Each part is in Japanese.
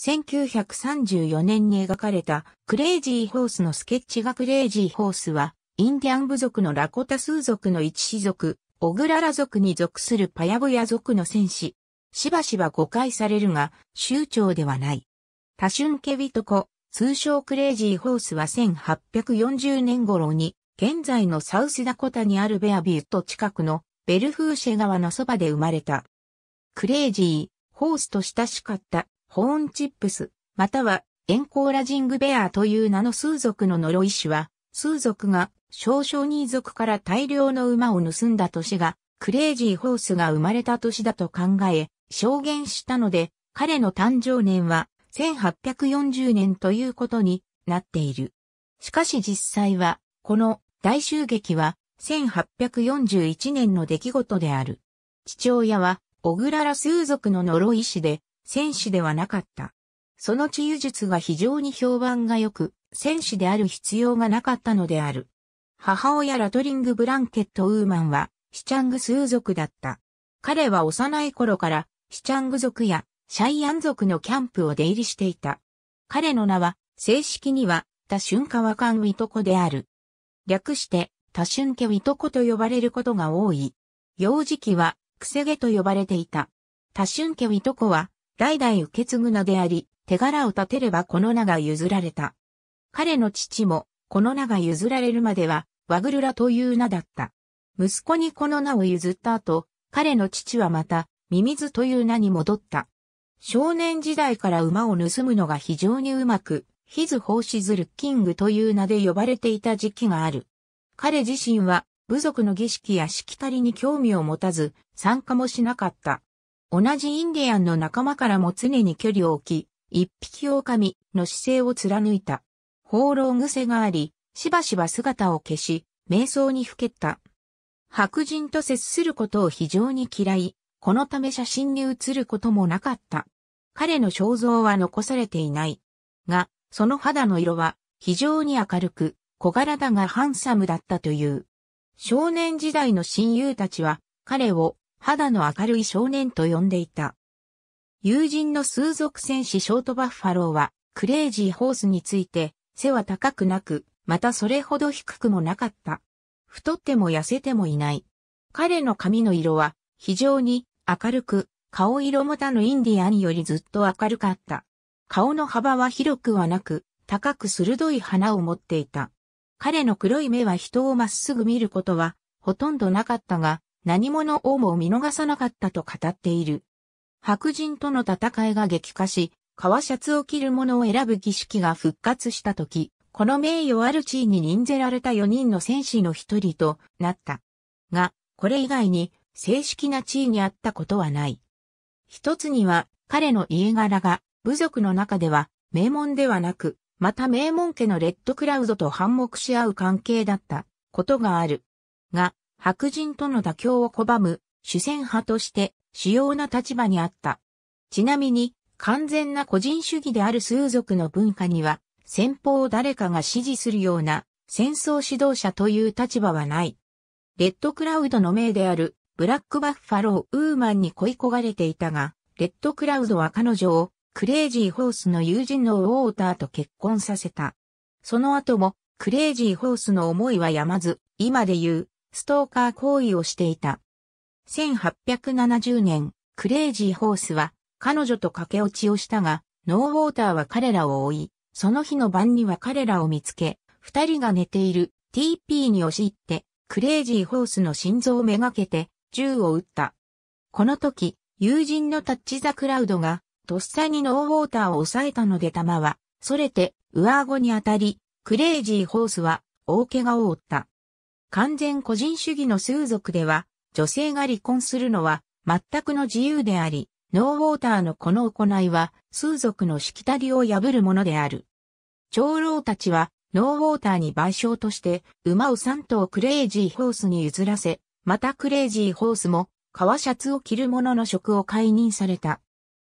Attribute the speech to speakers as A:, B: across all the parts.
A: 1934年に描かれたクレイジーホースのスケッチ画クレイジーホースは、インディアン部族のラコター族の一子族、オグララ族に属するパヤブヤ族の戦士。しばしば誤解されるが、州長ではない。タシュンケビトコ、通称クレイジーホースは1840年頃に、現在のサウスダコタにあるベアビュット近くのベルフーシェ川のそばで生まれた。クレイジー、ホースと親しかったホーンチップス、またはエンコーラジングベアという名の数族の呪い師は、数族が少々人族から大量の馬を盗んだ年が、クレイジーホースが生まれた年だと考え、証言したので、彼の誕生年は1840年ということになっている。しかし実際は、この大襲撃は1841年の出来事である。父親は、小ラら数族の呪い師で、戦士ではなかった。その治癒術が非常に評判が良く、戦士である必要がなかったのである。母親ラトリング・ブランケット・ウーマンは、シチャングスー族だった。彼は幼い頃から、シチャング族やシャイアン族のキャンプを出入りしていた。彼の名は、正式には、多春ワカン・ウィトコである。略して、多春家ウィトコと呼ばれることが多い。幼児期は、クセゲと呼ばれていた。多春家ウィトコは、代々受け継ぐ名であり、手柄を立てればこの名が譲られた。彼の父も、この名が譲られるまでは、ワグルラという名だった。息子にこの名を譲った後、彼の父はまた、ミミズという名に戻った。少年時代から馬を盗むのが非常にうまく、ヒズ・ホーシズ・ルッキングという名で呼ばれていた時期がある。彼自身は、部族の儀式やしきたりに興味を持たず、参加もしなかった。同じインディアンの仲間からも常に距離を置き、一匹狼の姿勢を貫いた。放浪癖があり、しばしば姿を消し、瞑想にふけった。白人と接することを非常に嫌い、このため写真に写ることもなかった。彼の肖像は残されていない。が、その肌の色は非常に明るく、小柄だがハンサムだったという。少年時代の親友たちは彼を肌の明るい少年と呼んでいた。友人の数族戦士ショートバッファローは、クレイジーホースについて、背は高くなく、またそれほど低くもなかった。太っても痩せてもいない。彼の髪の色は、非常に明るく、顔色も他のインディアンよりずっと明るかった。顔の幅は広くはなく、高く鋭い鼻を持っていた。彼の黒い目は人をまっすぐ見ることは、ほとんどなかったが、何者をも見逃さなかったと語っている。白人との戦いが激化し、革シャツを着る者を選ぶ儀式が復活した時、この名誉ある地位に任ぜられた4人の戦士の一人となった。が、これ以外に正式な地位にあったことはない。一つには、彼の家柄が部族の中では名門ではなく、また名門家のレッドクラウドと反目し合う関係だったことがある。が、白人との妥協を拒む主戦派として主要な立場にあった。ちなみに、完全な個人主義である数族の文化には、先方を誰かが支持するような戦争指導者という立場はない。レッドクラウドの名であるブラックバッファロー・ウーマンに恋焦がれていたが、レッドクラウドは彼女をクレイジーホースの友人のウォーターと結婚させた。その後もクレイジーホースの思いはやまず、今で言うストーカー行為をしていた。1870年、クレイジーホースは彼女と駆け落ちをしたが、ノーウォーターは彼らを追い、その日の晩には彼らを見つけ、二人が寝ている TP に押し入って、クレイジーホースの心臓をめがけて、銃を撃った。この時、友人のタッチザクラウドが、とっさにノーウォーターを抑えたので弾は、それて、上顎に当たり、クレイジーホースは、大怪我を負った。完全個人主義の数族では、女性が離婚するのは全くの自由であり、ノーウォーターのこの行いは、数族のしきたりを破るものである。長老たちは、ノーウォーターに賠償として、馬を3頭クレイジーホースに譲らせ、またクレイジーホースも、革シャツを着る者の職を解任された。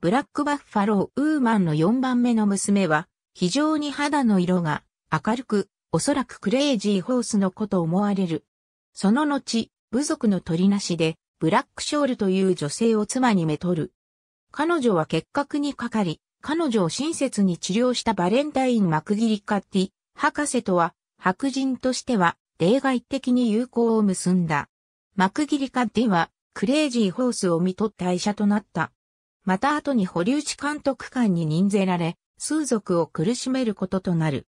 A: ブラックバッファローウーマンの4番目の娘は、非常に肌の色が明るく、おそらくクレイジーホースの子と思われる。その後、部族の取りなしで、ブラックショールという女性を妻にめとる。彼女は結核にかかり、彼女を親切に治療したバレンタイン・マクギリカッティ、博士とは、白人としては、例外的に友好を結んだ。マクギリカッティは、クレイジーホースを見取った医者となった。また後に保留地監督官に任ぜられ、数族を苦しめることとなる。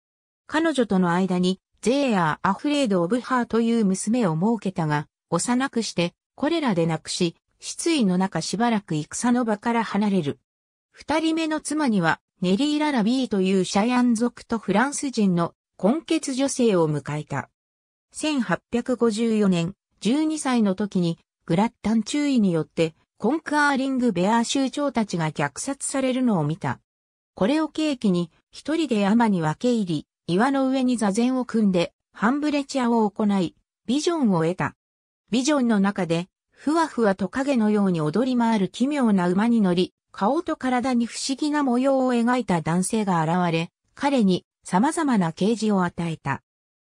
A: 彼女との間に、ゼ h e ー・アフレード・オブ・ハーという娘を設けたが、幼くして、これらで亡くし、失意の中しばらく戦の場から離れる。二人目の妻には、ネリー・ララビーというシャヤン族とフランス人の根血女性を迎えた。1854年、12歳の時に、グラッタン注意によって、コンアーリング・ベアー州長たちが虐殺されるのを見た。これを契機に、一人で山に分け入り、岩の上に座禅を組んで、ハンブレチアを行い、ビジョンを得た。ビジョンの中で、ふわふわと影のように踊り回る奇妙な馬に乗り、顔と体に不思議な模様を描いた男性が現れ、彼に様々な啓示を与えた。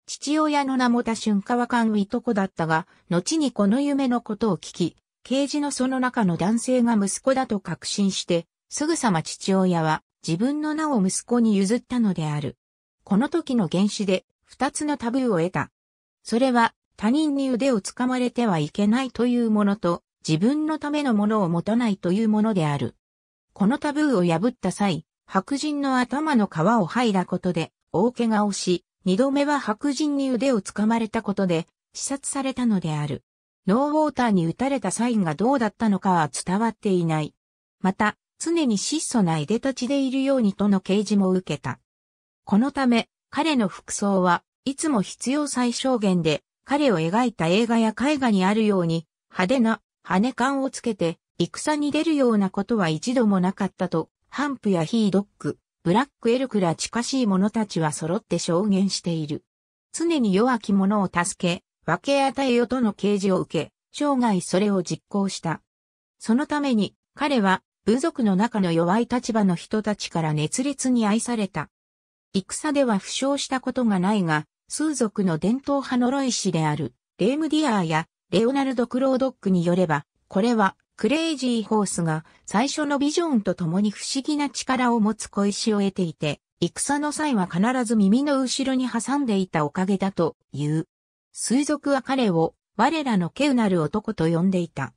A: 父親の名も多春川勘いとこだったが、後にこの夢のことを聞き、啓示のその中の男性が息子だと確信して、すぐさま父親は自分の名を息子に譲ったのである。この時の原始で二つのタブーを得た。それは他人に腕をつかまれてはいけないというものと自分のためのものを持たないというものである。このタブーを破った際、白人の頭の皮を剥いだことで大怪我をし、二度目は白人に腕をつかまれたことで視察されたのである。ノーウォーターに撃たれたサインがどうだったのかは伝わっていない。また、常に質素ないでたちでいるようにとの掲示も受けた。このため、彼の服装はいつも必要最小限で、彼を描いた映画や絵画にあるように、派手な羽感をつけて、戦に出るようなことは一度もなかったと、ハンプやヒードック、ブラックエルクら近しい者たちは揃って証言している。常に弱き者を助け、分け与えよとの啓示を受け、生涯それを実行した。そのために、彼は、部族の中の弱い立場の人たちから熱烈に愛された。戦では負傷したことがないが、数族の伝統派の呪い師である、レームディアーや、レオナルド・クロードックによれば、これは、クレイジー・ホースが最初のビジョンと共に不思議な力を持つ小石を得ていて、戦の際は必ず耳の後ろに挟んでいたおかげだという。水族は彼を我らの稀有なる男と呼んでいた。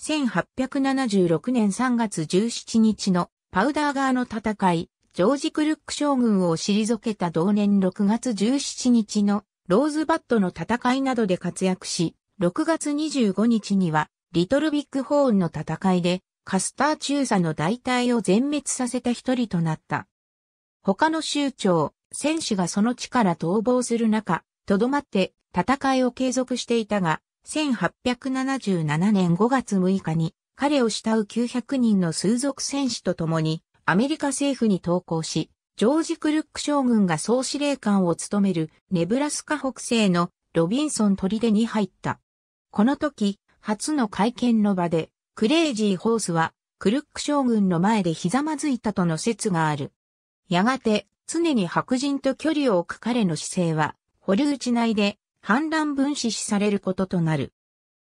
A: 1876年3月17日のパウダー側の戦い、ジョージ・クルック将軍を退けた同年6月17日のローズバットの戦いなどで活躍し、6月25日にはリトルビッグホーンの戦いでカスター中佐の大隊を全滅させた一人となった。他の州長、戦士がその地から逃亡する中、とどまって戦いを継続していたが、1877年5月6日に彼を慕う900人の数族戦士と共にアメリカ政府に投降し、ジョージ・クルック将軍が総司令官を務めるネブラスカ北西のロビンソン砦に入った。この時、初の会見の場で、クレイジー・ホースは、クルック将軍の前でひざまずいたとの説がある。やがて、常に白人と距離を置く彼の姿勢は、保留地内で反乱分子視されることとなる。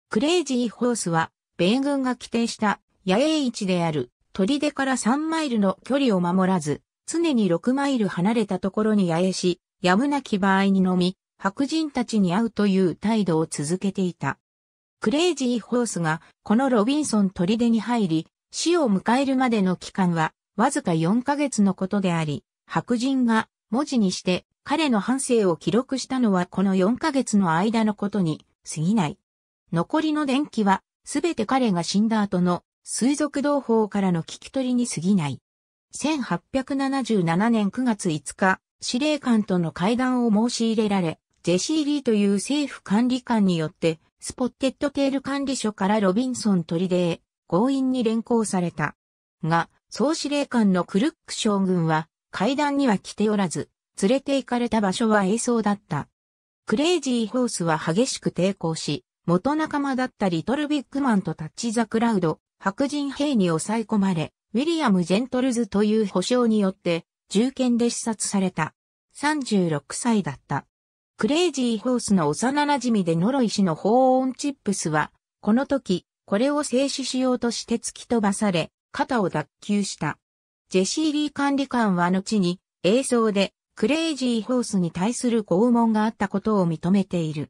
A: クレイジー・ホースは、米軍が規定した野営地である砦から3マイルの距離を守らず、常に6マイル離れたところにやえし、やむなき場合にのみ、白人たちに会うという態度を続けていた。クレイジーホースがこのロビンソン砦に入り、死を迎えるまでの期間はわずか4ヶ月のことであり、白人が文字にして彼の半生を記録したのはこの4ヶ月の間のことに過ぎない。残りの電気はすべて彼が死んだ後の水族同胞からの聞き取りに過ぎない。1877年9月5日、司令官との会談を申し入れられ、ジェシー・リーという政府管理官によって、スポッテッドテール管理所からロビンソン出へ強引に連行された。が、総司令官のクルック将軍は、会談には来ておらず、連れて行かれた場所は映像だった。クレイジーホースは激しく抵抗し、元仲間だったリトルビッグマンとタッチザクラウド、白人兵に抑え込まれ、ウィリアム・ジェントルズという保証によって、銃剣で視殺された。36歳だった。クレイジー・ホースの幼馴染でノロイ氏のホーン・チップスは、この時、これを制止しようとして突き飛ばされ、肩を脱臼した。ジェシー・リー管理官は後に、映像で、クレイジー・ホースに対する拷問があったことを認めている。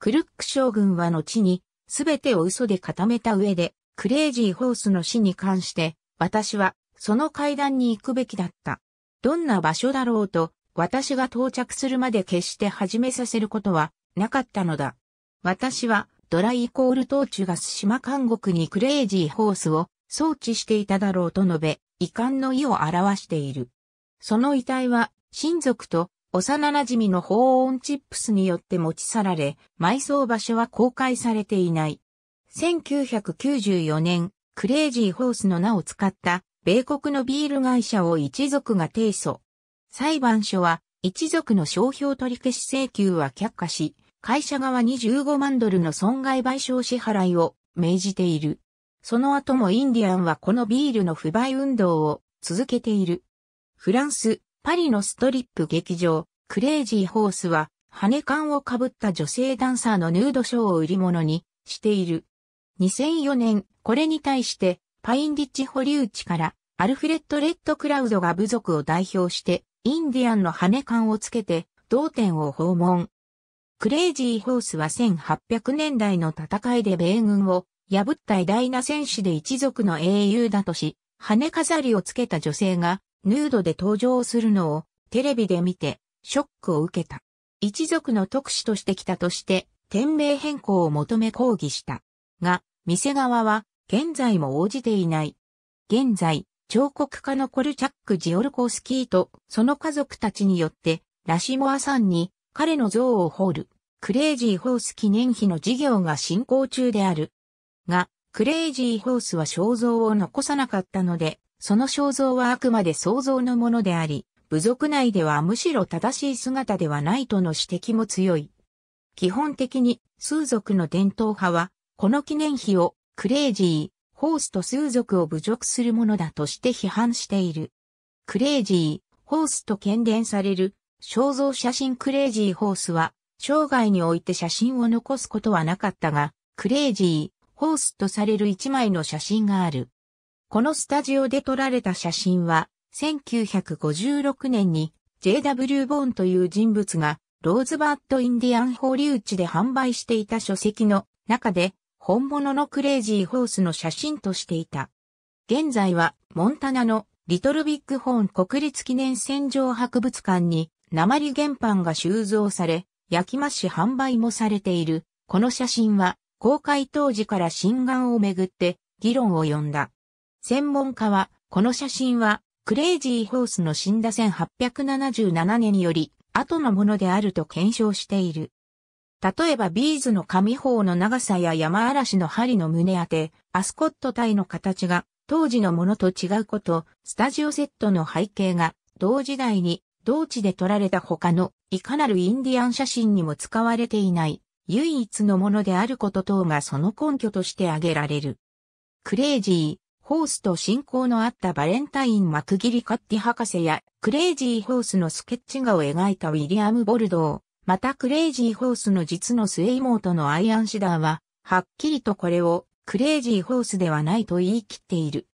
A: クルック将軍は後に、すべてを嘘で固めた上で、クレイジーホースの死に関して、私はその階段に行くべきだった。どんな場所だろうと、私が到着するまで決して始めさせることはなかったのだ。私はドライイコールトーチュガス島監獄にクレイジーホースを装置していただろうと述べ、遺憾の意を表している。その遺体は親族と幼馴染の保温チップスによって持ち去られ、埋葬場所は公開されていない。1994年、クレイジーホースの名を使った米国のビール会社を一族が提訴。裁判所は一族の商標取り消し請求は却下し、会社側に15万ドルの損害賠償支払いを命じている。その後もインディアンはこのビールの不買運動を続けている。フランス、パリのストリップ劇場、クレイジーホースは、羽根缶をかぶった女性ダンサーのヌードショーを売り物にしている。2004年、これに対して、パインディッチ堀内から、アルフレッド・レッド・クラウドが部族を代表して、インディアンの羽冠をつけて、同点を訪問。クレイジー・ホースは1800年代の戦いで米軍を破った偉大な戦士で一族の英雄だとし、羽飾りをつけた女性がヌードで登場するのをテレビで見てショックを受けた。一族の特使としてきたとして、店名変更を求め抗議した。が、店側は現在も応じていない。現在、彫刻家のコルチャック・ジオルコスキーとその家族たちによってラシモアさんに彼の像を掘るクレイジーホース記念碑の事業が進行中である。が、クレイジーホースは肖像を残さなかったので、その肖像はあくまで想像のものであり、部族内ではむしろ正しい姿ではないとの指摘も強い。基本的に、数族の伝統派は、この記念碑をクレイジー、ホースと数族を侮辱するものだとして批判している。クレイジー、ホースと喧伝される肖像写真クレイジーホースは生涯において写真を残すことはなかったが、クレイジー、ホースとされる一枚の写真がある。このスタジオで撮られた写真は、1956年に JW ボーンという人物がローズバッド・インディアン保留地で販売していた書籍の中で本物のクレイジーホースの写真としていた。現在はモンタナのリトルビッグホーン国立記念戦場博物館に鉛原版が収蔵され、焼き増し販売もされている。この写真は公開当時から心眼をめぐって議論を呼んだ。専門家は、この写真はクレイジーホースの死んだ1877年より後のものであると検証している。例えばビーズの紙砲の長さや山嵐の針の胸当て、アスコット体の形が当時のものと違うこと、スタジオセットの背景が同時代に同地で撮られた他のいかなるインディアン写真にも使われていない唯一のものであること等がその根拠として挙げられる。クレイジー、ホースと親交のあったバレンタイン・マクギリカッティ博士やクレイジーホースのスケッチ画を描いたウィリアム・ボルドー、またクレイジーホースの実の末妹のアイアンシダーは、はっきりとこれをクレイジーホースではないと言い切っている。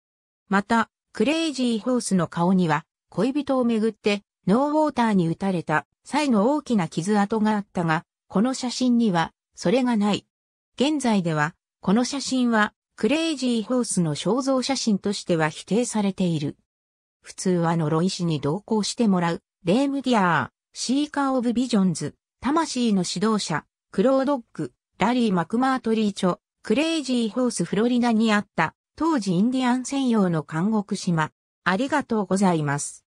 A: また、クレイジーホースの顔には、恋人をめぐって、ノーウォーターに打たれた際の大きな傷跡があったが、この写真には、それがない。現在では、この写真は、クレイジーホースの肖像写真としては否定されている。普通は呪い師に同行してもらう、レームディアー、シーカーオブビジョンズ。魂の指導者、クロードッグ、ラリー・マクマートリーチョ、クレイジー・ホース・フロリダにあった、当時インディアン専用の監獄島。ありがとうございます。